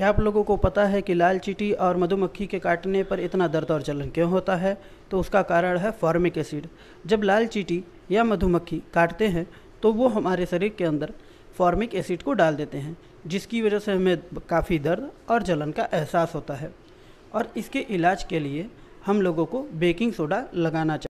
क्या आप लोगों को पता है कि लाल चीटी और मधुमक्खी के काटने पर इतना दर्द और जलन क्यों होता है तो उसका कारण है फॉर्मिक एसिड जब लाल चीटी या मधुमक्खी काटते हैं तो वो हमारे शरीर के अंदर फॉर्मिक एसिड को डाल देते हैं जिसकी वजह से हमें काफ़ी दर्द और जलन का एहसास होता है और इसके इलाज के लिए हम लोगों को बेकिंग सोडा लगाना चाहिए